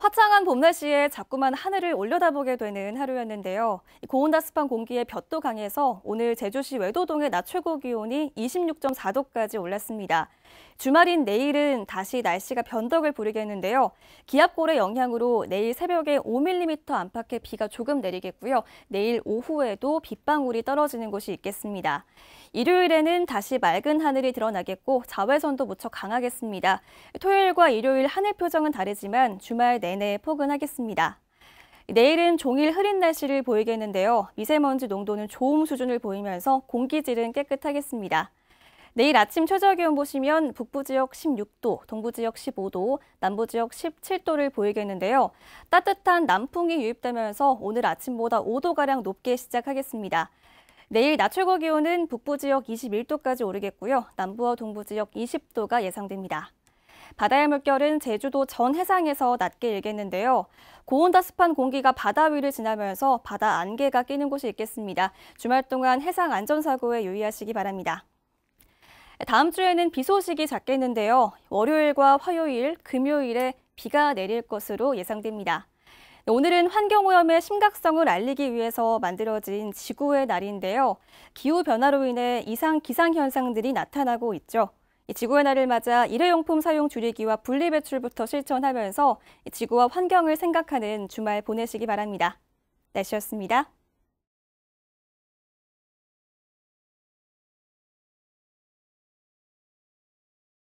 화창한 봄날씨에 자꾸만 하늘을 올려다보게 되는 하루였는데요. 고온다습한 공기에 볕도 강해서 오늘 제주시 외도동의 낮 최고 기온이 26.4도까지 올랐습니다. 주말인 내일은 다시 날씨가 변덕을 부리겠는데요. 기압골의 영향으로 내일 새벽에 5mm 안팎의 비가 조금 내리겠고요. 내일 오후에도 빗방울이 떨어지는 곳이 있겠습니다. 일요일에는 다시 맑은 하늘이 드러나겠고 자외선도 무척 강하겠습니다. 토요일과 일요일 하늘 표정은 다르지만 주말 내내 포근하겠습니다. 내일은 종일 흐린 날씨를 보이겠는데요. 미세먼지 농도는 좋은 수준을 보이면서 공기질은 깨끗하겠습니다. 내일 아침 최저 기온 보시면 북부 지역 16도, 동부 지역 15도, 남부 지역 17도를 보이겠는데요. 따뜻한 남풍이 유입되면서 오늘 아침보다 5도가량 높게 시작하겠습니다. 내일 낮 최고 기온은 북부 지역 21도까지 오르겠고요. 남부와 동부 지역 20도가 예상됩니다. 바다의 물결은 제주도 전 해상에서 낮게 일겠는데요. 고온다습한 공기가 바다 위를 지나면서 바다 안개가 끼는 곳이 있겠습니다. 주말 동안 해상 안전사고에 유의하시기 바랍니다. 다음 주에는 비 소식이 잦겠는데요. 월요일과 화요일, 금요일에 비가 내릴 것으로 예상됩니다. 오늘은 환경오염의 심각성을 알리기 위해서 만들어진 지구의 날인데요. 기후변화로 인해 이상 기상현상들이 나타나고 있죠. 지구의 날을 맞아 일회용품 사용 줄이기와 분리배출부터 실천하면서 지구와 환경을 생각하는 주말 보내시기 바랍니다. 날씨였습니다.